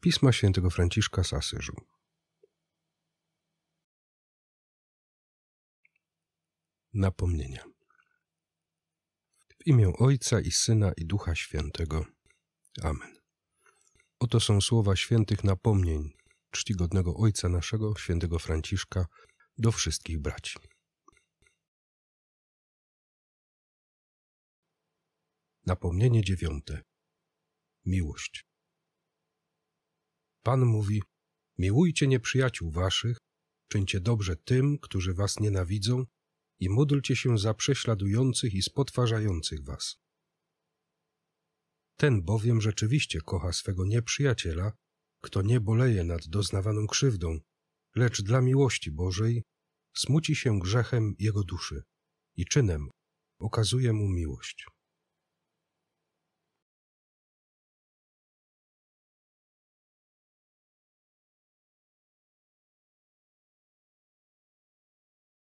Pisma świętego Franciszka z Asyżu. Napomnienia. W imię Ojca i Syna i Ducha Świętego. Amen. Oto są słowa świętych napomnień czcigodnego Ojca naszego, świętego Franciszka, do wszystkich braci. Napomnienie dziewiąte. Miłość. Pan mówi: Miłujcie nieprzyjaciół waszych, czyńcie dobrze tym, którzy was nienawidzą i módlcie się za prześladujących i spotwarzających was. Ten bowiem rzeczywiście kocha swego nieprzyjaciela, kto nie boleje nad doznawaną krzywdą, lecz dla miłości Bożej smuci się grzechem jego duszy i czynem okazuje mu miłość.